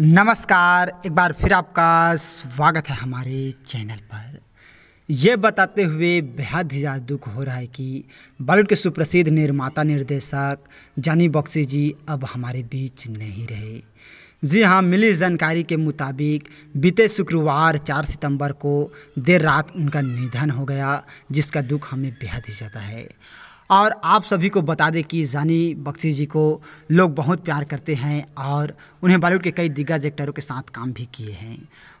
नमस्कार एक बार फिर आपका स्वागत है हमारे चैनल पर ये बताते हुए बेहद ही ज़्यादा दुख हो रहा है कि बॉलीवुड के सुप्रसिद्ध निर्माता निर्देशक जानी बॉक्सी जी अब हमारे बीच नहीं रहे जी हाँ मिली जानकारी के मुताबिक बीते शुक्रवार 4 सितंबर को देर रात उनका निधन हो गया जिसका दुख हमें बेहद ही ज़्यादा है और आप सभी को बता दें कि जानी बख्शी जी को लोग बहुत प्यार करते हैं और उन्हें बॉलीवुड के कई दिग्गज एक्टरों के साथ काम भी किए हैं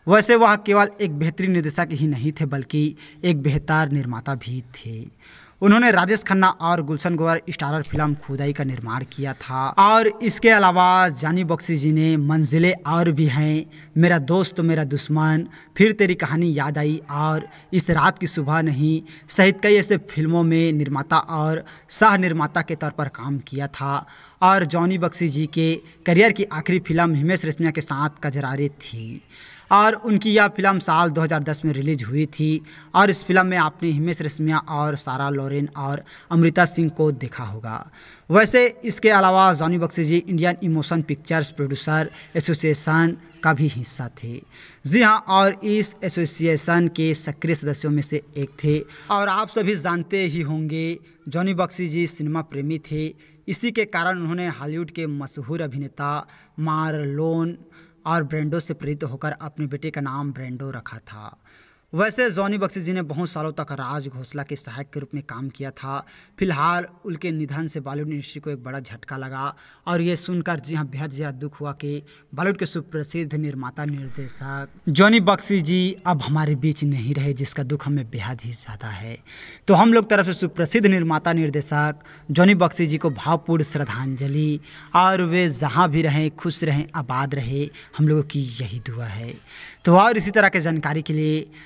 वैसे वह केवल एक बेहतरीन निर्देशक ही नहीं थे बल्कि एक बेहतर निर्माता भी थे उन्होंने राजेश खन्ना और गुलशन गोवर स्टारर फिल्म खुदाई का निर्माण किया था और इसके अलावा जानी बख्शी जी ने मंजिलें और भी हैं मेरा दोस्त मेरा दुश्मन फिर तेरी कहानी याद आई और इस रात की सुबह नहीं सहित कई ऐसे फिल्मों में निर्माता और सह निर्माता के तौर पर काम किया था और जॉनी बख्शी जी के करियर की आखिरी फिल्म हिमेश रेशमिया के साथ कजरारे थी और उनकी यह फिल्म साल 2010 में रिलीज हुई थी और इस फिल्म में आपने हिमेश रेशमिया और सारा लॉरेन और अमृता सिंह को देखा होगा वैसे इसके अलावा Johnny Bakshi ji Indian motion pictures producer association का भी हिस्सा थे जी हाँ और इस एसोसिएशन के सक्रिय सदस्यों में से एक थे और आप सभी जानते ही होंगे जॉनी बख्शी जी सिनेमा प्रेमी थे इसी के कारण उन्होंने हॉलीवुड के मशहूर अभिनेता लोन और ब्रेंडो से प्रेरित होकर अपने बेटे का नाम ब्रेंडो रखा था वैसे जॉनी बख्शी जी ने बहुत सालों तक राज घोसला के सहायक के रूप में काम किया था फिलहाल उनके निधन से बॉलीवुड इंडस्ट्री को एक बड़ा झटका लगा और ये सुनकर जी हाँ बेहद ज़्यादा दुख हुआ कि बॉलीवुड के सुप्रसिद्ध निर्माता निर्देशक जॉनी बख्शी जी अब हमारे बीच नहीं रहे जिसका दुख हमें बेहद ही ज़्यादा है तो हम लोग तरफ से सुप्रसिद्ध निर्माता निर्देशक जॉनी बख्शी जी को भावपूर्ण श्रद्धांजलि और वे जहाँ भी रहें खुश रहें आबाद रहे हम लोगों की यही दुआ है तो और इसी तरह के जानकारी के लिए